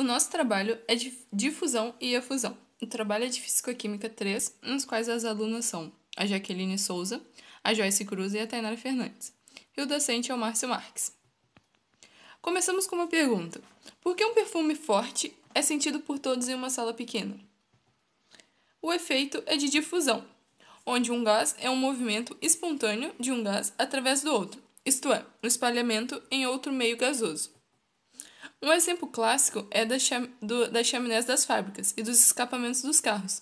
O nosso trabalho é de difusão e efusão. O trabalho é de Fisicoquímica 3, nos quais as alunas são a Jaqueline Souza, a Joyce Cruz e a Tainara Fernandes. E o docente é o Márcio Marques. Começamos com uma pergunta. Por que um perfume forte é sentido por todos em uma sala pequena? O efeito é de difusão, onde um gás é um movimento espontâneo de um gás através do outro, isto é, o um espalhamento em outro meio gasoso. Um exemplo clássico é das, cham do, das chaminés das fábricas e dos escapamentos dos carros,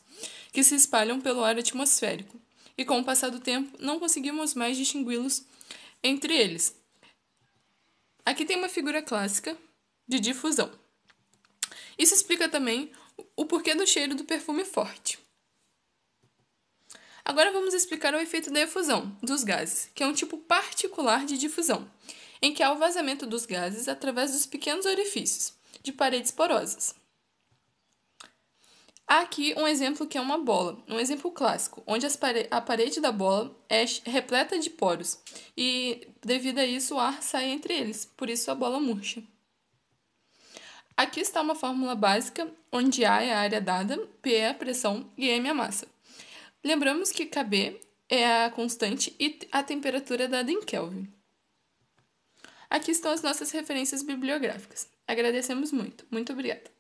que se espalham pelo ar atmosférico, e com o passar do tempo não conseguimos mais distingui-los entre eles. Aqui tem uma figura clássica de difusão. Isso explica também o porquê do cheiro do perfume forte. Agora vamos explicar o efeito da efusão dos gases, que é um tipo particular de difusão em que há o vazamento dos gases através dos pequenos orifícios de paredes porosas. Há aqui um exemplo que é uma bola, um exemplo clássico, onde pare a parede da bola é repleta de poros e, devido a isso, o ar sai entre eles, por isso a bola murcha. Aqui está uma fórmula básica, onde A é a área dada, P é a pressão e M é a massa. Lembramos que KB é a constante e a temperatura dada em Kelvin. Aqui estão as nossas referências bibliográficas. Agradecemos muito. Muito obrigada.